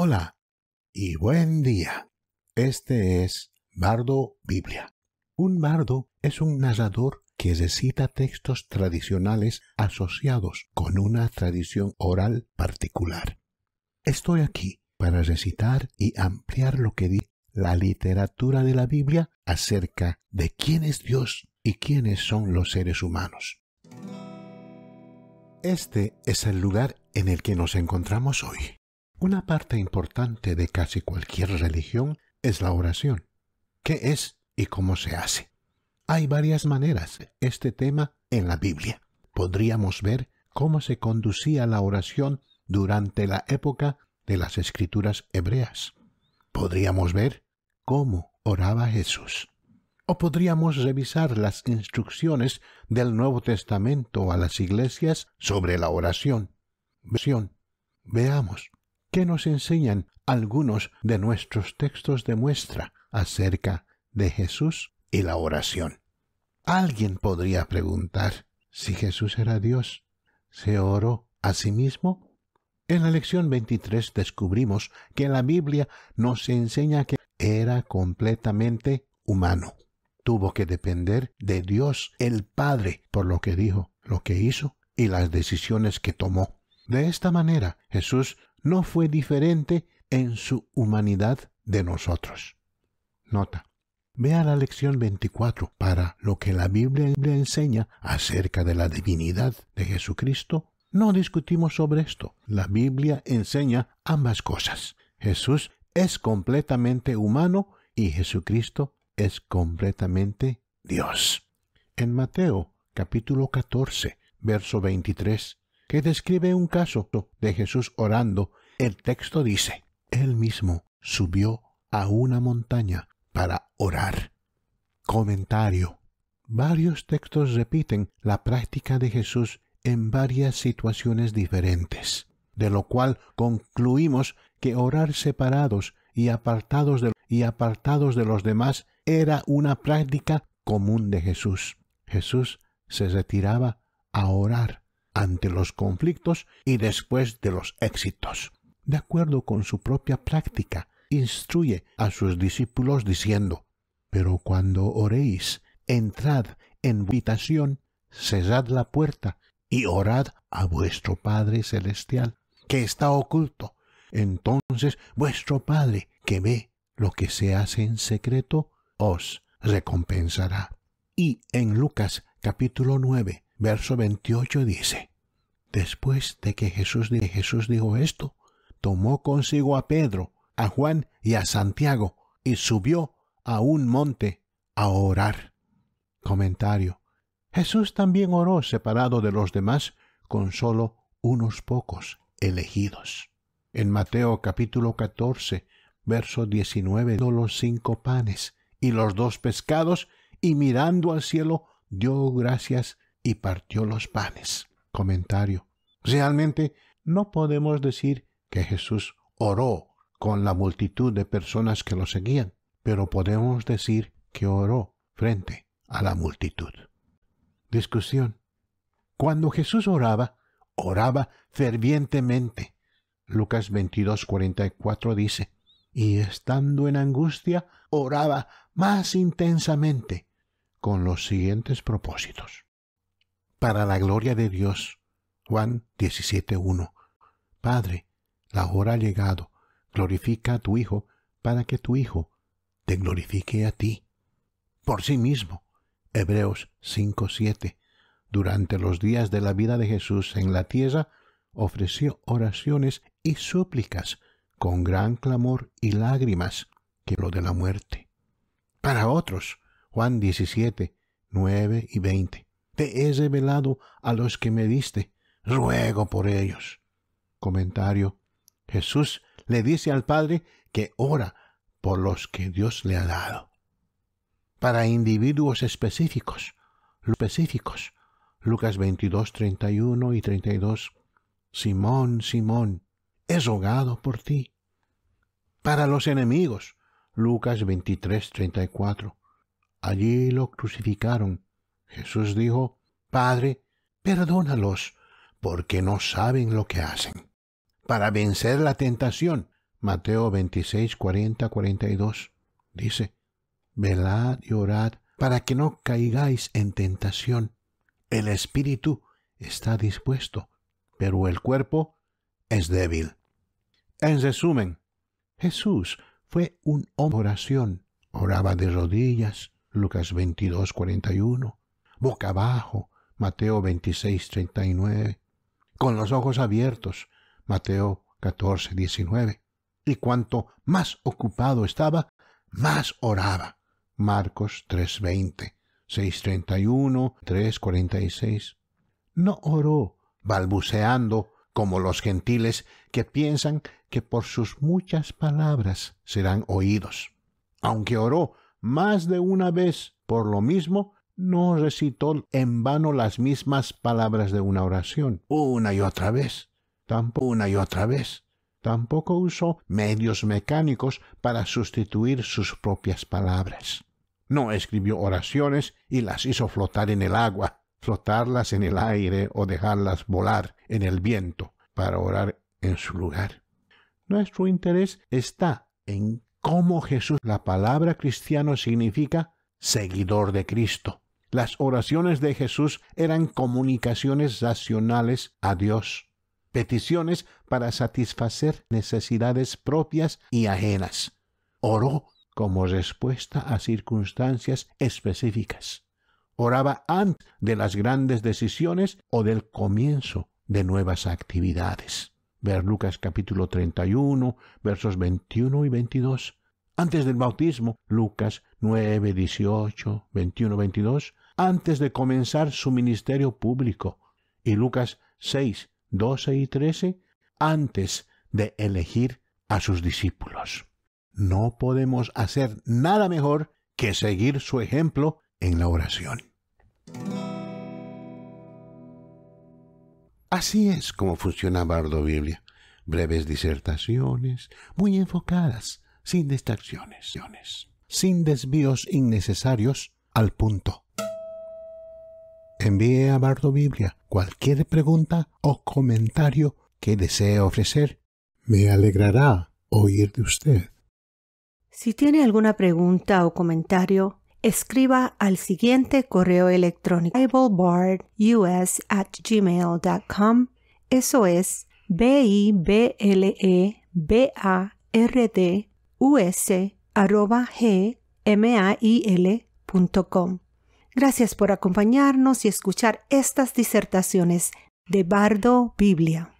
Hola y buen día. Este es Bardo Biblia. Un bardo es un narrador que recita textos tradicionales asociados con una tradición oral particular. Estoy aquí para recitar y ampliar lo que di la literatura de la Biblia acerca de quién es Dios y quiénes son los seres humanos. Este es el lugar en el que nos encontramos hoy. Una parte importante de casi cualquier religión es la oración. ¿Qué es y cómo se hace? Hay varias maneras este tema en la Biblia. Podríamos ver cómo se conducía la oración durante la época de las escrituras hebreas. Podríamos ver cómo oraba Jesús. O podríamos revisar las instrucciones del Nuevo Testamento a las iglesias sobre la oración. Veamos nos enseñan algunos de nuestros textos de muestra acerca de Jesús y la oración. Alguien podría preguntar, si Jesús era Dios, ¿se oró a sí mismo? En la lección 23 descubrimos que la Biblia nos enseña que era completamente humano. Tuvo que depender de Dios el Padre por lo que dijo, lo que hizo y las decisiones que tomó. De esta manera, Jesús no fue diferente en su humanidad de nosotros. Nota. Vea la lección 24 para lo que la Biblia le enseña acerca de la divinidad de Jesucristo. No discutimos sobre esto. La Biblia enseña ambas cosas. Jesús es completamente humano y Jesucristo es completamente Dios. En Mateo capítulo 14, verso 23, que describe un caso de Jesús orando, el texto dice, Él mismo subió a una montaña para orar. Comentario. Varios textos repiten la práctica de Jesús en varias situaciones diferentes, de lo cual concluimos que orar separados y apartados de, y apartados de los demás era una práctica común de Jesús. Jesús se retiraba a orar ante los conflictos y después de los éxitos. De acuerdo con su propia práctica, instruye a sus discípulos diciendo, Pero cuando oréis, entrad en habitación, cerrad la puerta y orad a vuestro Padre Celestial, que está oculto. Entonces vuestro Padre, que ve lo que se hace en secreto, os recompensará. Y en Lucas capítulo 9, verso 28 dice, Después de que Jesús, dijo esto, tomó consigo a Pedro, a Juan y a Santiago y subió a un monte a orar. Comentario. Jesús también oró separado de los demás con sólo unos pocos elegidos. En Mateo capítulo 14, verso 19, dio los cinco panes y los dos pescados y mirando al cielo dio gracias y partió los panes comentario. Realmente no podemos decir que Jesús oró con la multitud de personas que lo seguían, pero podemos decir que oró frente a la multitud. Discusión. Cuando Jesús oraba, oraba fervientemente. Lucas 22, 44 dice, y estando en angustia, oraba más intensamente con los siguientes propósitos para la gloria de Dios. Juan 17.1. Padre, la hora ha llegado. Glorifica a tu Hijo para que tu Hijo te glorifique a ti. Por sí mismo. Hebreos 5.7. Durante los días de la vida de Jesús en la tierra, ofreció oraciones y súplicas con gran clamor y lágrimas que lo de la muerte. Para otros, Juan 17, 9 y 20 te he revelado a los que me diste, ruego por ellos. Comentario. Jesús le dice al Padre que ora por los que Dios le ha dado. Para individuos específicos, específicos, Lucas 22, 31 y 32, Simón, Simón, he rogado por ti. Para los enemigos, Lucas 23, 34, allí lo crucificaron Jesús dijo, Padre, perdónalos, porque no saben lo que hacen. Para vencer la tentación, Mateo 26, 40, 42, dice, Velad y orad para que no caigáis en tentación. El espíritu está dispuesto, pero el cuerpo es débil. En resumen, Jesús fue un hombre de oración. Oraba de rodillas, Lucas 22, 41 boca abajo, Mateo 26, 39, con los ojos abiertos, Mateo 14, 19. Y cuanto más ocupado estaba, más oraba, Marcos 3, 20, 6, 31, 3, 46. No oró balbuceando como los gentiles que piensan que por sus muchas palabras serán oídos. Aunque oró más de una vez por lo mismo, no recitó en vano las mismas palabras de una oración, una y otra vez, tampoco una y otra vez. Tampoco usó medios mecánicos para sustituir sus propias palabras. No escribió oraciones y las hizo flotar en el agua, flotarlas en el aire o dejarlas volar en el viento para orar en su lugar. Nuestro interés está en cómo Jesús, la palabra cristiano significa seguidor de Cristo, las oraciones de Jesús eran comunicaciones racionales a Dios, peticiones para satisfacer necesidades propias y ajenas. Oró como respuesta a circunstancias específicas. Oraba antes de las grandes decisiones o del comienzo de nuevas actividades. Ver Lucas capítulo 31, versos 21 y 22. Antes del bautismo, Lucas 9, 18, 21, 22 antes de comenzar su ministerio público y Lucas 6, 12 y 13 antes de elegir a sus discípulos. No podemos hacer nada mejor que seguir su ejemplo en la oración. Así es como funciona Bardo Biblia. Breves disertaciones, muy enfocadas, sin distracciones, sin desvíos innecesarios, al punto. Envíe a Bardo Biblia cualquier pregunta o comentario que desee ofrecer. Me alegrará oír de usted. Si tiene alguna pregunta o comentario, escriba al siguiente correo electrónico gmail.com Eso es b i b l e b a r d u s g m a i l punto com. Gracias por acompañarnos y escuchar estas disertaciones de Bardo Biblia.